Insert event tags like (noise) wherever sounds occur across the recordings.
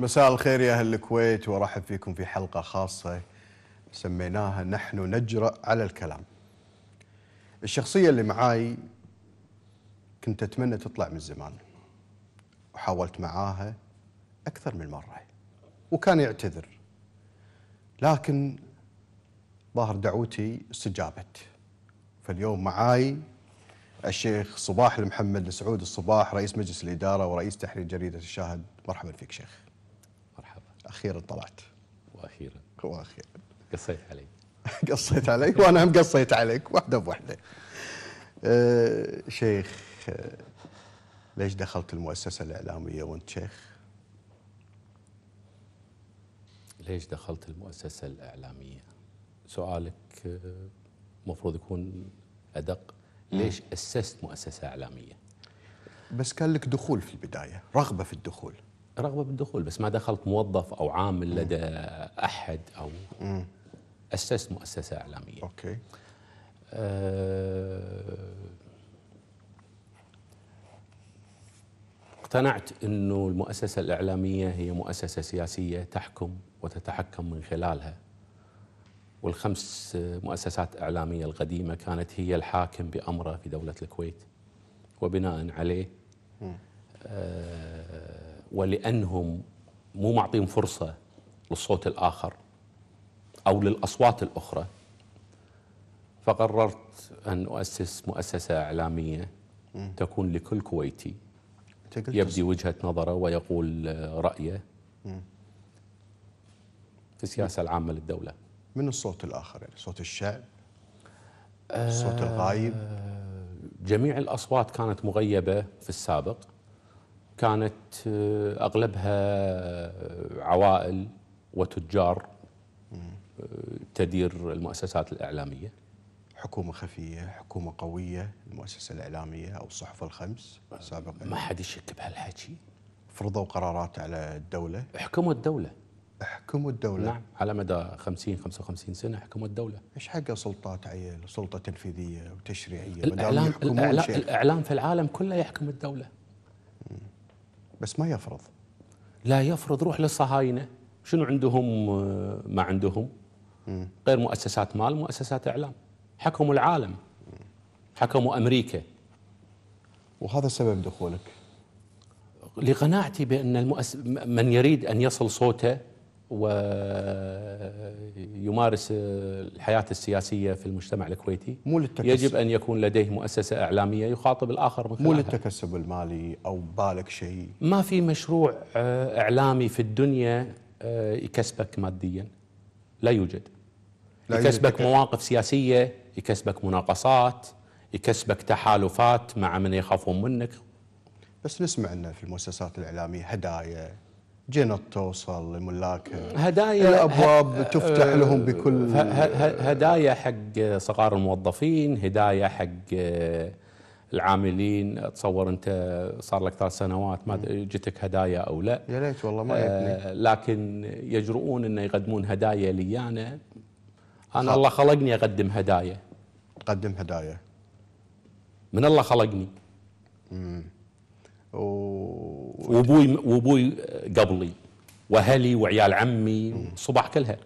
مساء الخير يا أهل الكويت وأرحب فيكم في حلقة خاصة سميناها نحن نجرأ على الكلام الشخصية اللي معاي كنت أتمنى تطلع من زمان وحاولت معاها أكثر من مرة وكان يعتذر لكن ظاهر دعوتي استجابت فاليوم معاي الشيخ صباح المحمد سعود الصباح رئيس مجلس الإدارة ورئيس تحرير جريدة الشاهد مرحبا فيك شيخ اخيرا طلعت واخيرا واخيرا قصيت علي (laughs) قصيت علي وانا هم قصيت عليك واحده بواحده أه شيخ أه، ليش دخلت المؤسسه الاعلاميه وانت شيخ ليش دخلت المؤسسه الاعلاميه سؤالك أه، مفروض يكون ادق ليش اسست مؤسسه اعلاميه بس كان لك دخول في البدايه رغبه في الدخول رغبه بالدخول بس ما دخلت موظف او عامل لدى احد او اسست مؤسسه اعلاميه اوكي آه، اقتنعت انه المؤسسه الاعلاميه هي مؤسسه سياسيه تحكم وتتحكم من خلالها والخمس مؤسسات اعلاميه القديمه كانت هي الحاكم بامره في دوله الكويت وبناء عليه آه ولانهم مو معطين فرصه للصوت الاخر او للاصوات الاخرى فقررت ان اؤسس مؤسسه اعلاميه تكون لكل كويتي يبدي وجهه نظره ويقول رايه في السياسه العامه للدوله من الصوت الاخر يعني صوت الشعب الصوت آه، الغايب جميع الاصوات كانت مغيبه في السابق كانت آه، اغلبها آه، عوائل وتجار آه، تدير المؤسسات الاعلاميه حكومه خفيه، حكومه قويه، المؤسسه الاعلاميه او الصحف الخمس سابقا ما حد يشك بهالحكي فرضوا قرارات على الدوله حكموا الدوله حكموا الدولة نعم على مدى 50 55 سنة حكموا الدولة ايش حق سلطات عيل سلطة تنفيذية وتشريعية الإعلام الإعلام, الإعلام في العالم كله يحكم الدولة بس ما يفرض لا يفرض روح للصهاينه شنو عندهم آه، ما عندهم غير مؤسسات مال مؤسسات اعلام حكموا العالم حكموا امريكا وهذا سبب دخولك لقناعتي بان المؤس... من يريد ان يصل صوته ويمارس الحياة السياسية في المجتمع الكويتي مو للتكسب يجب أن يكون لديه مؤسسة إعلامية يخاطب الآخر من مو للتكسب المالي أو بالك شيء ما في مشروع آه، إعلامي في الدنيا آه، يكسبك ماديا لا يوجد لا يكسبك يوجد مواقف سياسية يكسبك مناقصات يكسبك تحالفات مع من يخافون منك بس نسمع أن في المؤسسات الإعلامية هدايا جنط توصل لملاكها هدايا الابواب آه، تفتح لهم آه، بكل هدايا حق صغار الموظفين هدايا حق آه، العاملين اتصور انت صار لك ثلاث سنوات ما جتك هدايا او لا يا ليت والله ما آه لكن يجرؤون انه يقدمون هدايا لي انا انا الله خلقني اقدم هدايا تقدم هدايا من الله خلقني امم وابوي وابوي قبلي واهلي وعيال عمي صباح كلها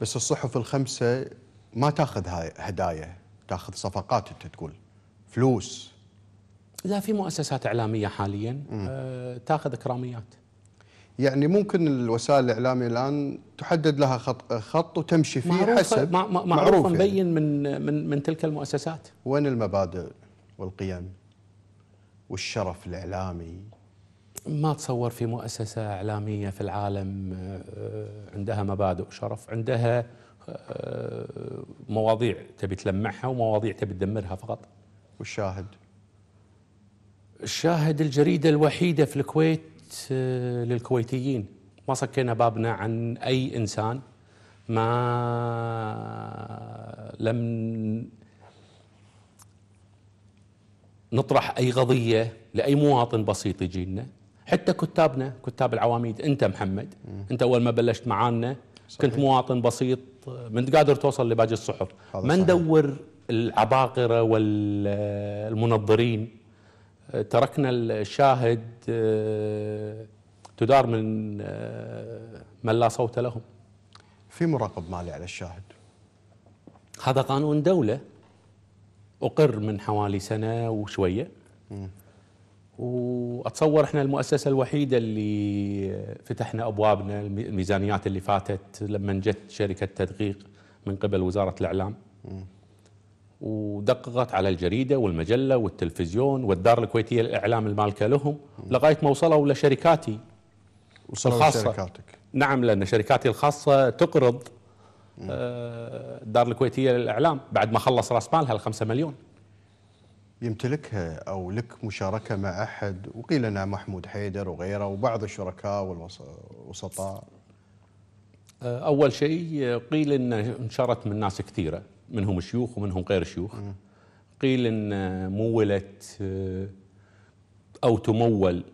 بس الصحف الخمسه ما تاخذ هاي هدايا تاخذ صفقات انت تقول فلوس لا في مؤسسات اعلاميه حاليا آه تاخذ اكراميات يعني ممكن الوسائل الاعلاميه الان تحدد لها خط خط وتمشي فيه معروف حسب معروف, معروف مبين يعني. من من من تلك المؤسسات وين المبادئ والقيم والشرف الإعلامي ما تصور في مؤسسة إعلامية في العالم آه، عندها مبادئ وشرف عندها آه، مواضيع تبي تلمعها ومواضيع تبي تدمرها فقط والشاهد الشاهد الجريدة الوحيدة في الكويت آه، للكويتيين ما سكينا بابنا عن أي إنسان ما لم نطرح اي قضيه لاي مواطن بسيط يجي لنا حتى كتابنا كتاب العواميد انت محمد انت اول ما بلشت معانا كنت مواطن بسيط ما انت قادر توصل لباقي الصحف ما ندور العباقره والمنظرين تركنا الشاهد آه، تدار من آه، من لا صوت لهم في مراقب مالي على الشاهد هذا قانون دوله أقر من حوالي سنة وشوية واتصور احنا المؤسسه الوحيده اللي فتحنا ابوابنا الميزانيات اللي فاتت لما جت شركه تدقيق من قبل وزاره الاعلام ودققت على الجريده والمجله والتلفزيون والدار الكويتيه للاعلام المالكه لهم لغايه ما وصلوا لشركاتي وصلوا لشركاتك نعم لان شركاتي الخاصه تقرض آه، الدار الكويتيه للاعلام بعد ما خلص راس مالها ال 5 مليون يمتلكها او لك مشاركه مع احد وقيل انها محمود حيدر وغيره وبعض الشركاء والوسطاء آه، اول شيء قيل ان انشرت من ناس كثيره منهم شيوخ ومنهم غير شيوخ قيل ان مولت آه، او تمول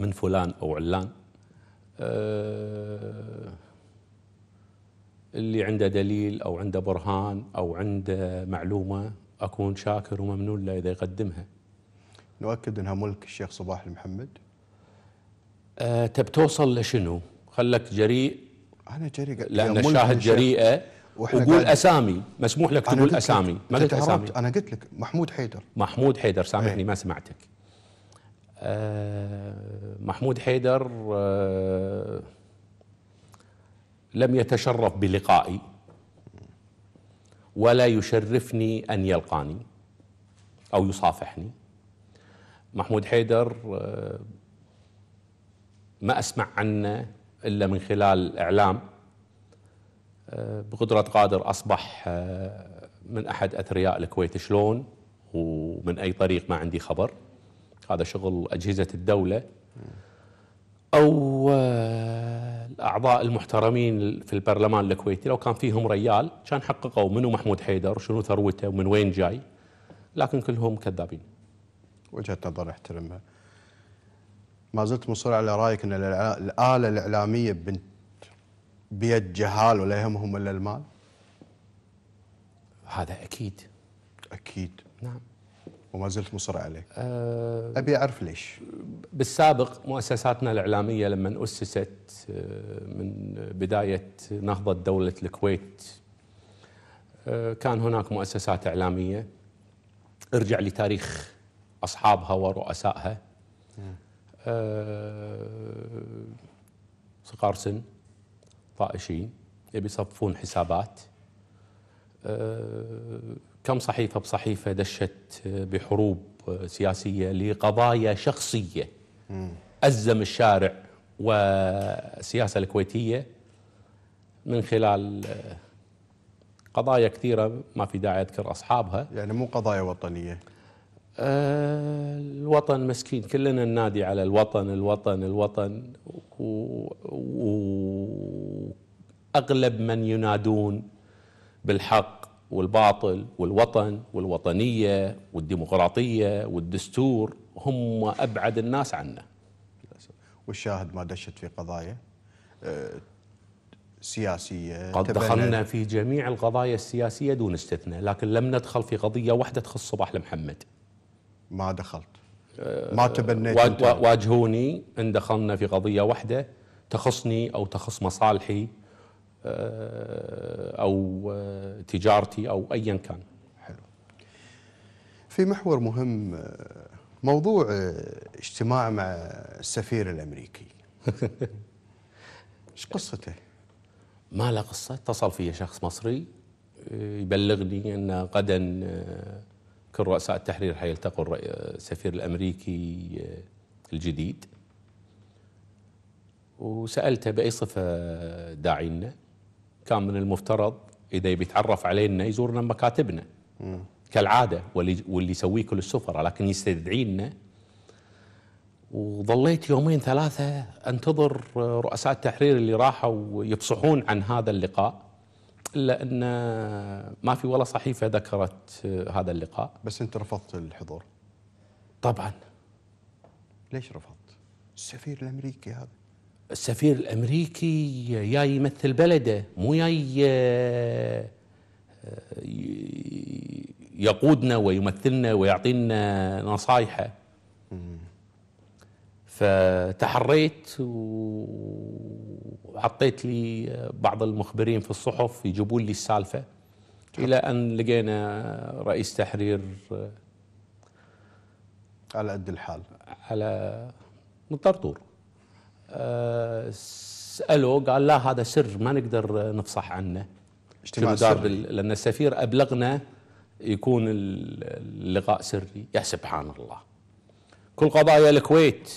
من فلان او علان اللي عنده دليل أو عنده برهان أو عنده معلومة أكون شاكر وممنون له إذا يقدمها نؤكد أنها ملك الشيخ صباح المحمد أه تب توصل لشنو خلك جريء أنا جريء لأن الشاهد جريئة وقول اسامي مسموح لك تقول اسامي ما قلت اسامي انا قلت لك محمود حيدر محمود حيدر سامحني إيه. ما سمعتك أه محمود حيدر أه لم يتشرف بلقائي ولا يشرفني أن يلقاني أو يصافحني محمود حيدر آه، ما أسمع عنه إلا من خلال الإعلام آه، بقدرة قادر أصبح آه، من أحد أثرياء الكويت شلون ومن أي طريق ما عندي خبر هذا شغل أجهزة الدولة أو الاعضاء المحترمين في البرلمان الكويتي لو كان فيهم ريال كان حققوا منو محمود حيدر وشنو ثروته ومن وين جاي لكن كلهم كذابين وجهه نظر احترمها ما زلت مصر على رايك ان الاله الاعلاميه بنت بيد جهال ولا يهمهم الا المال هذا اكيد اكيد نعم وما زلت مصر عليه أه أبي أعرف ليش بالسابق مؤسساتنا الإعلامية لما أسست آه، من بداية نهضة دولة الكويت آه، كان هناك مؤسسات إعلامية ارجع لتاريخ أصحابها ورؤسائها آه، صغار سن طائشين يبي يصفون حسابات كم صحيفة بصحيفة دشت بحروب سياسية لقضايا شخصية أزم الشارع والسياسة الكويتية من خلال قضايا كثيرة ما في داعي أذكر أصحابها يعني مو قضايا وطنية آه، الوطن مسكين كلنا ننادي على الوطن الوطن الوطن وأغلب من ينادون بالحق والباطل والوطن والوطنية والديمقراطية والدستور هم أبعد الناس عنا والشاهد ما دشت في قضايا آه، سياسية قد دخلنا في جميع القضايا السياسية دون استثناء لكن لم ندخل في قضية واحدة تخص صباح المحمد ما دخلت آه، ما تبنيت واجهوني ان دخلنا في قضية واحدة تخصني أو تخص مصالحي آه، او آه، تجارتي او ايا كان حلو في محور مهم آه، موضوع اجتماع مع السفير الامريكي (laughs) ايش قصته ما له قصه اتصل في شخص مصري يبلغني ان غدا كل رؤساء التحرير حيلتقوا السفير الامريكي الجديد وسالته باي صفه داعي لنا كان من المفترض اذا بيتعرف علينا يزورنا مكاتبنا كالعاده واللي واللي يسويه كل السفراء لكن يستدعينا وظليت يومين ثلاثه انتظر آه، رؤساء التحرير اللي راحوا يفصحون عن هذا اللقاء الا ان ما في ولا صحيفه ذكرت آه، هذا اللقاء بس انت رفضت الحضور طبعا ليش رفضت؟ السفير الامريكي هذا السفير الامريكي جاي يمثل بلده مو جاي آه، يقودنا ويمثلنا ويعطينا نصايحه فتحريت وعطيت لي بعض المخبرين في الصحف يجيبون لي السالفه الى ان لقينا رئيس تحرير آه، على قد الحال على من طرطور ساله قال لا هذا سر ما نقدر نفصح عنه اجتماع سري لان السفير ابلغنا يكون اللقاء سري يا سبحان الله كل قضايا الكويت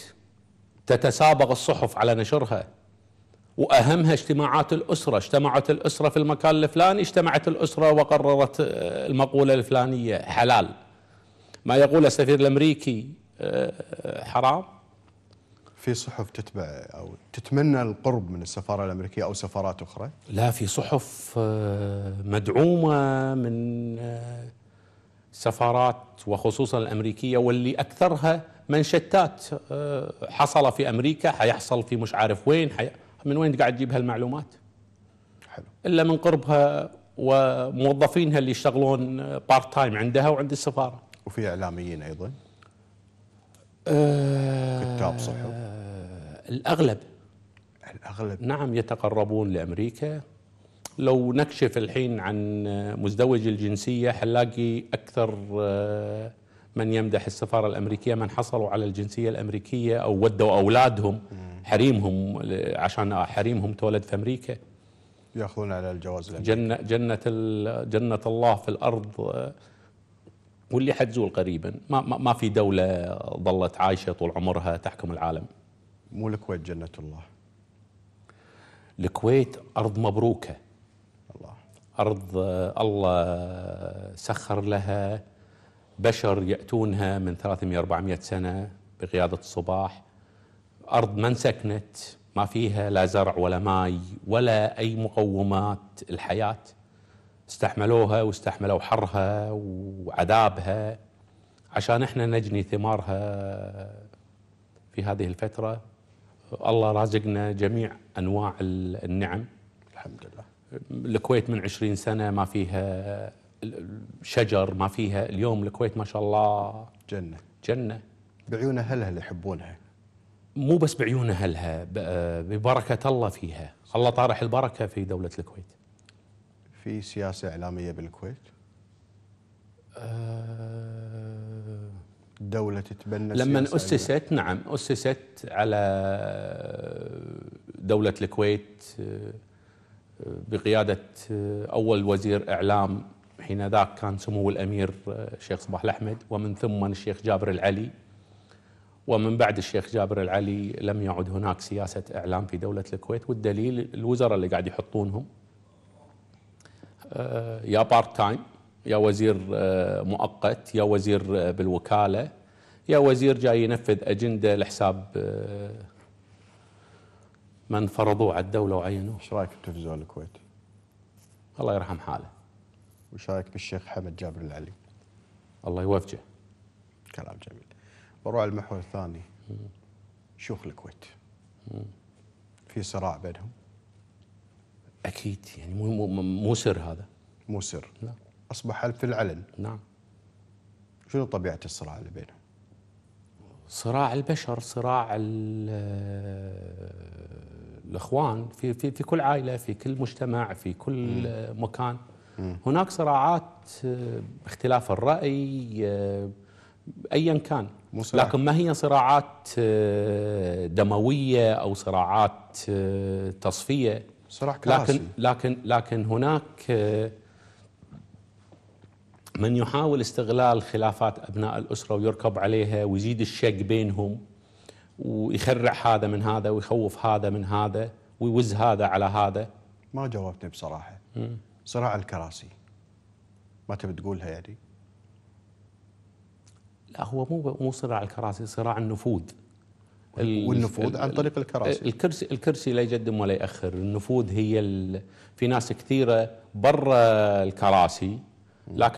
تتسابق الصحف على نشرها واهمها اجتماعات الاسره، اجتمعت الاسره في المكان الفلاني، اجتمعت الاسره وقررت المقوله الفلانيه حلال. ما يقول السفير الامريكي آه، حرام في صحف تتبع او تتمنى القرب من السفاره الامريكيه او سفارات اخرى؟ لا في صحف آه، مدعومه من آه، سفارات وخصوصا الامريكيه واللي اكثرها منشتات آه، حصل في امريكا حيحصل في مش عارف وين حي... من وين قاعد تجيب هالمعلومات؟ حلو الا من قربها وموظفينها اللي يشتغلون بارت تايم عندها وعند السفاره. وفي اعلاميين ايضا؟ آه، كتاب صحف الأغلب الأغلب نعم يتقربون لأمريكا لو نكشف الحين عن مزدوج الجنسية حنلاقي أكثر آه، من يمدح السفارة الأمريكية من حصلوا على الجنسية الأمريكية أو ودوا أولادهم حريمهم عشان آه، حريمهم تولد في أمريكا ياخذون على الجواز الأمريكي جنة, جنة, جنة الله في الأرض واللي حتزول قريبا ما, ما في دولة ظلت عايشة طول عمرها تحكم العالم مو الكويت جنة الله الكويت أرض مبروكة الله أرض الله سخر لها بشر يأتونها من 300-400 سنة بقيادة الصباح أرض ما انسكنت ما فيها لا زرع ولا ماي ولا أي مقومات الحياة استحملوها واستحملوا حرها وعذابها عشان احنا نجني ثمارها في هذه الفترة الله رازقنا جميع أنواع النعم الحمد لله الكويت من عشرين سنة ما فيها شجر ما فيها اليوم الكويت ما شاء الله جنة جنة بعيون أهلها اللي يحبونها مو بس بعيون أهلها ببركة الله فيها الله طارح البركة في دولة الكويت في سياسة إعلامية بالكويت؟ آه، دولة الدولة تتبنى لما أسست نعم أسست على دولة الكويت آه، بقيادة آه، أول وزير إعلام حين ذاك كان سمو الأمير الشيخ صباح الأحمد ومن ثم الشيخ جابر العلي ومن بعد الشيخ جابر العلي لم يعد هناك سياسة إعلام في دولة الكويت والدليل الوزراء اللي قاعد يحطونهم آه، يا بارت تايم يا وزير آه، مؤقت يا وزير آه، بالوكاله يا وزير جاي ينفذ اجنده لحساب من فرضوه على الدوله وعينوه. ايش رايك بالتلفزيون الكويتي؟ الله يرحم حاله. وش رايك بالشيخ حمد جابر العلي؟ الله يوفقه. كلام جميل. بروح على المحور الثاني شيوخ الكويت. في صراع بينهم اكيد يعني مو مو سر هذا مو سر نعم اصبح في العلن نعم شنو طبيعه الصراع اللي بينهم؟ صراع البشر صراع الاخوان في في في كل عائله في كل مجتمع في كل مم. مكان مم. هناك صراعات اختلاف الراي ايا كان مصرح. لكن ما هي صراعات آه، دمويه او صراعات آه، تصفيه صراع كراسي لكن لكن لكن هناك آه، من يحاول استغلال خلافات ابناء الاسره ويركب عليها ويزيد الشق بينهم ويخرع هذا من هذا ويخوف هذا من هذا ويوز هذا على هذا ما جاوبتني بصراحه صراع الكراسي ما تبي تقولها يعني لا هو مو مو صراع الكراسي صراع النفوذ والنفوذ عن طريق الكراسي الكرسي الكرسي لا يقدم ولا ياخر النفوذ هي في ناس كثيره برا الكراسي لكن